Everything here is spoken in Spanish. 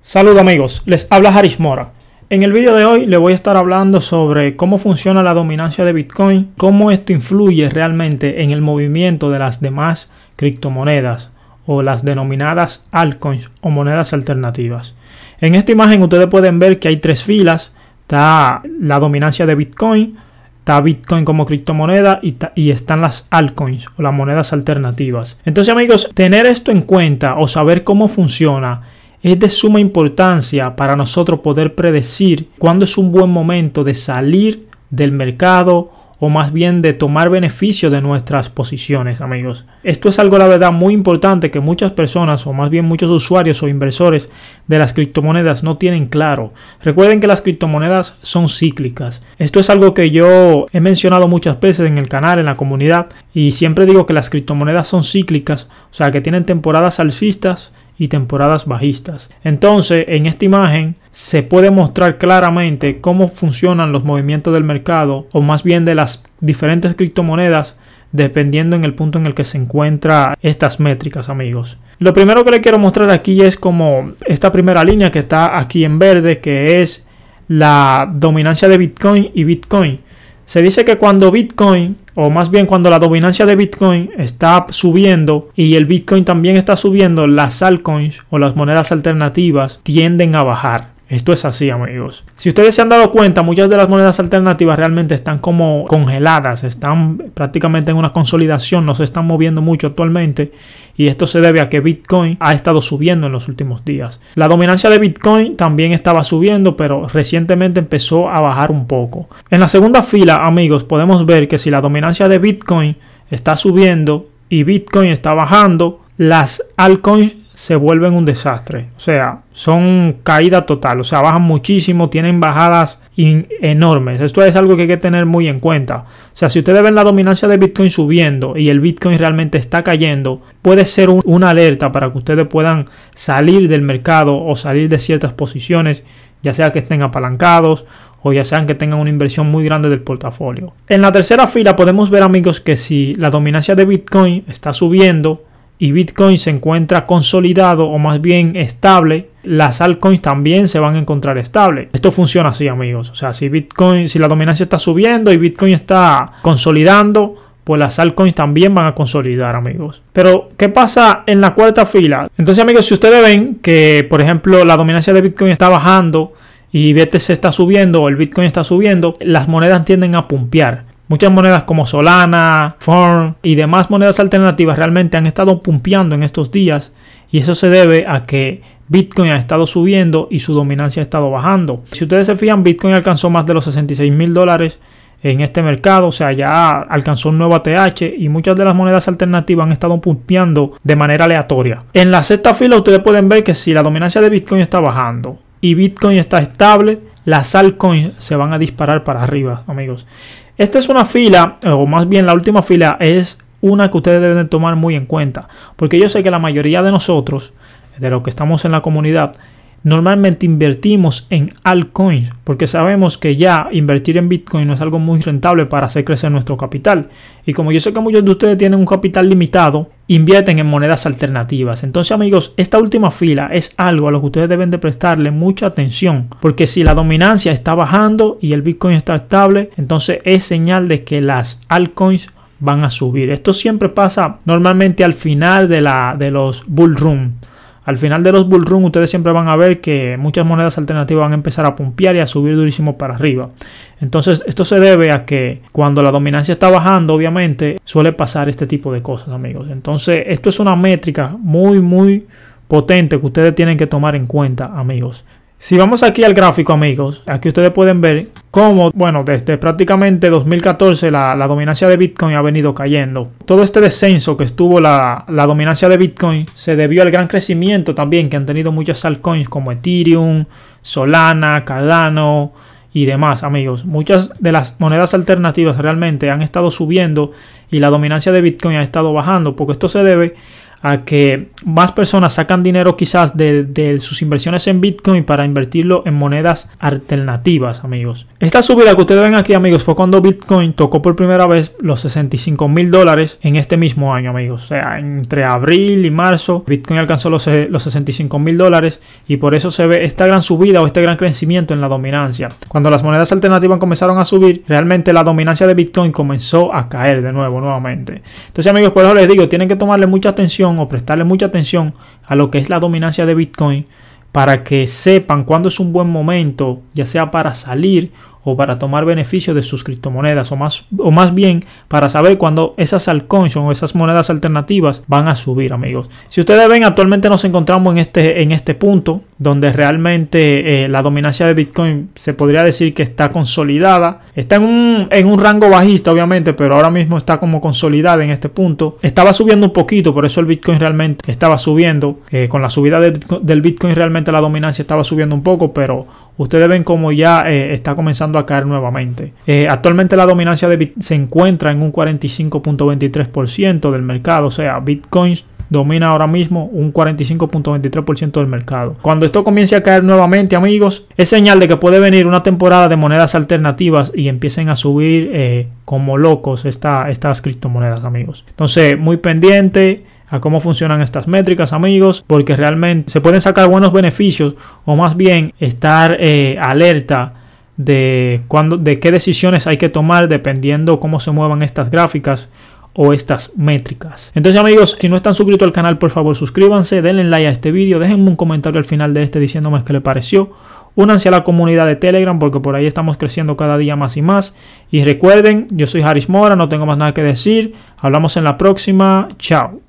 Saludos amigos, les habla Harish Mora. En el vídeo de hoy le voy a estar hablando sobre cómo funciona la dominancia de Bitcoin, cómo esto influye realmente en el movimiento de las demás criptomonedas o las denominadas altcoins o monedas alternativas. En esta imagen ustedes pueden ver que hay tres filas. Está la dominancia de Bitcoin, está Bitcoin como criptomoneda y, y, están las altcoins o las monedas alternativas. Entonces amigos, tener esto en cuenta o saber cómo funciona es de suma importancia para nosotros poder predecir cuándo es un buen momento de salir del mercado o más bien de tomar beneficio de nuestras posiciones, amigos. Esto es algo, la verdad, muy importante que muchas personas, o más bien muchos usuarios o inversores de las criptomonedas no tienen claro. Recuerden que las criptomonedas son cíclicas. Esto es algo que yo he mencionado muchas veces en el canal, en la comunidad, y siempre digo que las criptomonedas son cíclicas, o sea, que tienen temporadas alcistas y temporadas bajistas. Entonces, en esta imagen se puede mostrar claramente cómo funcionan los movimientos del mercado o más bien de las diferentes criptomonedas dependiendo en el punto en el que se encuentra estas métricas amigos. Lo primero que le quiero mostrar aquí es como esta primera línea que está aquí en verde que es la dominancia de Bitcoin y Bitcoin. Se dice que cuando Bitcoin o más bien cuando la dominancia de Bitcoin está subiendo y el Bitcoin también está subiendo, las altcoins o las monedas alternativas tienden a bajar. Esto es así, amigos. Si ustedes se han dado cuenta, muchas de las monedas alternativas realmente están como congeladas, están prácticamente en una consolidación, no se están moviendo mucho actualmente. Y esto se debe a que Bitcoin ha estado subiendo en los últimos días. La dominancia de Bitcoin también estaba subiendo, pero recientemente empezó a bajar un poco. En la segunda fila, amigos, podemos ver que si la dominancia de Bitcoin está subiendo y Bitcoin está bajando, las altcoins se vuelven un desastre. O sea, son caída total. O sea, bajan muchísimo, tienen bajadas enormes. Esto es algo que hay que tener muy en cuenta. O sea, si ustedes ven la dominancia de Bitcoin subiendo y el Bitcoin realmente está cayendo, puede ser una alerta para que ustedes puedan salir del mercado o salir de ciertas posiciones, ya sea que estén apalancados o ya sean que tengan una inversión muy grande del portafolio. En la tercera fila podemos ver amigos que si la dominancia de Bitcoin está subiendo, y Bitcoin se encuentra consolidado o más bien estable, las altcoins también se van a encontrar estable. Esto funciona así, amigos. O sea, si Bitcoin, si la dominancia está subiendo y Bitcoin está consolidando, pues las altcoins también van a consolidar, amigos. Pero, ¿qué pasa en la cuarta fila? Entonces, amigos, si ustedes ven que, por ejemplo, la dominancia de Bitcoin está bajando y BTC está subiendo o el Bitcoin está subiendo, las monedas tienden a pumpear. Muchas monedas como Solana, Form y demás monedas alternativas realmente han estado pumpeando en estos días y eso se debe a que Bitcoin ha estado subiendo y su dominancia ha estado bajando. Si ustedes se fijan, Bitcoin alcanzó más de los 66 mil dólares en este mercado, o sea, ya alcanzó un nuevo ATH y muchas de las monedas alternativas han estado pumpeando de manera aleatoria. En la sexta fila ustedes pueden ver que si la dominancia de Bitcoin está bajando y Bitcoin está estable, las altcoins se van a disparar para arriba, amigos. Esta es una fila, o más bien la última fila es una que ustedes deben tomar muy en cuenta, porque yo sé que la mayoría de nosotros, de los que estamos en la comunidad, Normalmente invertimos en altcoins porque sabemos que ya invertir en Bitcoin no es algo muy rentable para hacer crecer nuestro capital. Y como yo sé que muchos de ustedes tienen un capital limitado, invierten en monedas alternativas. Entonces amigos, esta última fila es algo a lo que ustedes deben de prestarle mucha atención. Porque si la dominancia está bajando y el Bitcoin está estable, entonces es señal de que las altcoins van a subir. Esto siempre pasa normalmente al final de, la, de los bull run al final de los bull run ustedes siempre van a ver que muchas monedas alternativas van a empezar a pumpear y a subir durísimo para arriba. Entonces esto se debe a que cuando la dominancia está bajando obviamente suele pasar este tipo de cosas amigos. Entonces esto es una métrica muy muy potente que ustedes tienen que tomar en cuenta amigos. Si vamos aquí al gráfico, amigos, aquí ustedes pueden ver cómo, bueno, desde prácticamente 2014 la, dominancia de Bitcoin ha venido cayendo. Todo este descenso que estuvo la, la, dominancia de Bitcoin se debió al gran crecimiento también que han tenido muchas altcoins como Ethereum, Solana, Cardano y demás, amigos. Muchas de las monedas alternativas realmente han estado subiendo y la dominancia de Bitcoin ha estado bajando porque esto se debe a que más personas sacan dinero quizás de, sus inversiones en Bitcoin para invertirlo en monedas alternativas, amigos. Esta subida que ustedes ven aquí, amigos, fue cuando Bitcoin tocó por primera vez los 65 mil dólares en este mismo año, amigos. O sea, entre abril y marzo, Bitcoin alcanzó los, eh, los 65 mil dólares y por eso se ve esta gran subida o este gran crecimiento en la dominancia. Cuando las monedas alternativas comenzaron a subir, realmente la dominancia de Bitcoin comenzó a caer de nuevo, nuevamente. Entonces, amigos, por eso les digo, tienen que tomarle mucha atención o prestarle mucha atención a lo que es la dominancia de Bitcoin para que sepan cuándo es un buen momento, ya sea para salir o para tomar beneficio de sus criptomonedas o más, o más bien para saber cuándo esas altcoins o esas monedas alternativas van a subir amigos. Si ustedes ven actualmente nos encontramos en este, en este punto donde realmente eh, la dominancia de Bitcoin se podría decir que está consolidada. Está en un, rango bajista obviamente pero ahora mismo está como consolidada en este punto. Estaba subiendo un poquito por eso el Bitcoin realmente estaba subiendo. Eh, con la subida del Bitcoin realmente la dominancia estaba subiendo un poco pero ustedes ven como ya eh, está comenzando a caer nuevamente. Eh, actualmente la dominancia de Bitcoin se encuentra en un 45.23% del mercado, o sea, Bitcoin domina ahora mismo un 45.23% del mercado. Cuando esto comience a caer nuevamente, amigos, es señal de que puede venir una temporada de monedas alternativas y empiecen a subir eh, como locos estas criptomonedas, amigos. Entonces, muy pendiente a cómo funcionan estas métricas, amigos, porque realmente se pueden sacar buenos beneficios o más bien estar eh, alerta de, cuando, de qué decisiones hay que tomar dependiendo cómo se muevan estas gráficas o estas métricas. Entonces amigos, si no están suscritos al canal, por favor suscríbanse, denle like a este vídeo, déjenme un comentario al final de este diciéndome qué le pareció. Únanse a la comunidad de Telegram porque por ahí estamos creciendo cada día más y más. Y recuerden, yo soy Haris Mora, no tengo más nada que decir. Hablamos en la próxima. Chao.